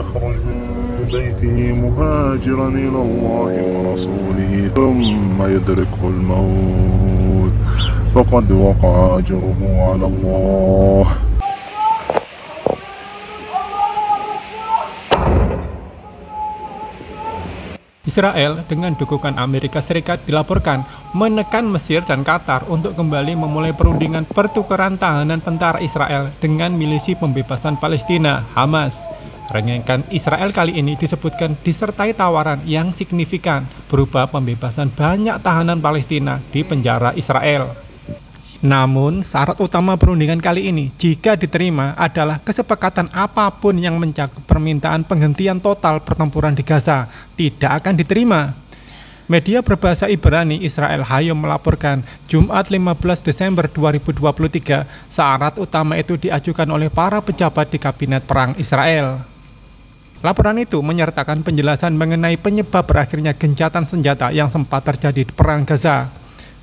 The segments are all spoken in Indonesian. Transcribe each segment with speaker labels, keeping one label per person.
Speaker 1: أخرج من بيته مهاجرا إلى الله ورسوله ثم يدركه الموت فقد وقع أجره على الله Israel dengan dukungan Amerika Serikat dilaporkan menekan Mesir dan Qatar untuk kembali memulai perundingan pertukaran tahanan tentara Israel dengan milisi pembebasan Palestina, Hamas. Rengengkan Israel kali ini disebutkan disertai tawaran yang signifikan berupa pembebasan banyak tahanan Palestina di penjara Israel. Namun, syarat utama perundingan kali ini jika diterima adalah kesepakatan apapun yang mencakup permintaan penghentian total pertempuran di Gaza tidak akan diterima. Media berbahasa Ibrani Israel Hayom melaporkan Jumat 15 Desember 2023 syarat utama itu diajukan oleh para pejabat di Kabinet Perang Israel. Laporan itu menyertakan penjelasan mengenai penyebab berakhirnya gencatan senjata yang sempat terjadi di Perang Gaza.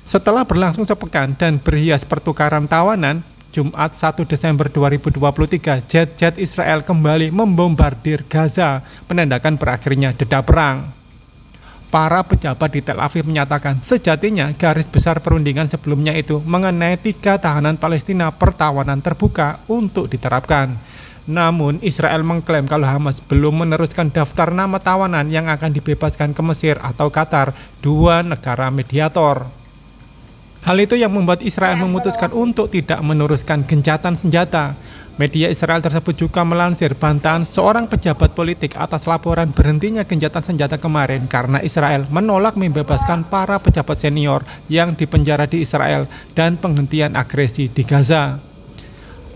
Speaker 1: Setelah berlangsung sepekan dan berhias pertukaran tawanan, Jumat 1 Desember 2023, jet-jet Israel kembali membombardir Gaza, menandakan berakhirnya deda perang. Para pejabat di Tel Aviv menyatakan sejatinya garis besar perundingan sebelumnya itu mengenai tiga tahanan Palestina pertawanan terbuka untuk diterapkan. Namun, Israel mengklaim kalau Hamas belum meneruskan daftar nama tawanan yang akan dibebaskan ke Mesir atau Qatar, dua negara mediator. Hal itu yang membuat Israel memutuskan untuk tidak meneruskan gencatan senjata. Media Israel tersebut juga melansir bantahan seorang pejabat politik atas laporan berhentinya gencatan senjata kemarin karena Israel menolak membebaskan para pejabat senior yang dipenjara di Israel dan penghentian agresi di Gaza.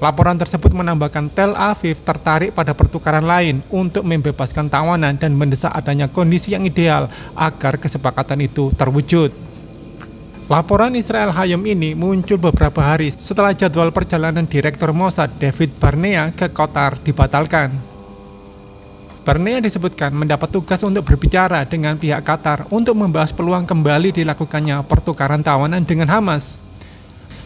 Speaker 1: Laporan tersebut menambahkan Tel Aviv tertarik pada pertukaran lain untuk membebaskan tawanan dan mendesak adanya kondisi yang ideal agar kesepakatan itu terwujud. Laporan Israel Hayom ini muncul beberapa hari setelah jadwal perjalanan Direktur Mossad David Barnea ke Qatar dibatalkan. Barnea disebutkan mendapat tugas untuk berbicara dengan pihak Qatar untuk membahas peluang kembali dilakukannya pertukaran tawanan dengan Hamas.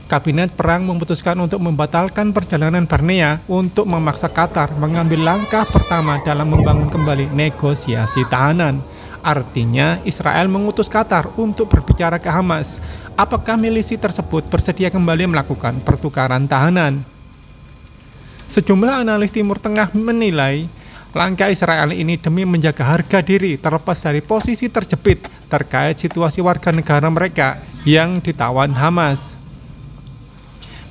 Speaker 1: Kabinet Perang memutuskan untuk membatalkan perjalanan Barnea untuk memaksa Qatar mengambil langkah pertama dalam membangun kembali negosiasi tahanan. Artinya, Israel mengutus Qatar untuk berbicara ke Hamas. Apakah milisi tersebut bersedia kembali melakukan pertukaran tahanan? Sejumlah analis Timur Tengah menilai langkah Israel ini demi menjaga harga diri terlepas dari posisi terjepit terkait situasi warga negara mereka yang ditawan Hamas.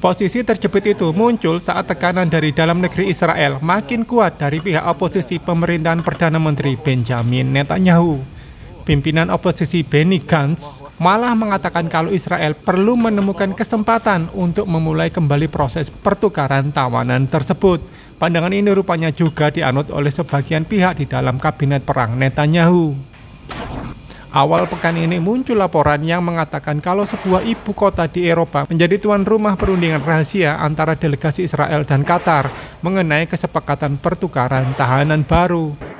Speaker 1: Posisi terjepit itu muncul saat tekanan dari dalam negeri Israel makin kuat dari pihak oposisi pemerintahan Perdana Menteri Benjamin Netanyahu. Pimpinan oposisi Benny Gantz malah mengatakan kalau Israel perlu menemukan kesempatan untuk memulai kembali proses pertukaran tawanan tersebut. Pandangan ini rupanya juga dianut oleh sebagian pihak di dalam kabinet perang Netanyahu. Awal pekan ini muncul laporan yang mengatakan kalau sebuah ibu kota di Eropa menjadi tuan rumah perundingan rahasia antara delegasi Israel dan Qatar mengenai kesepakatan pertukaran tahanan baru.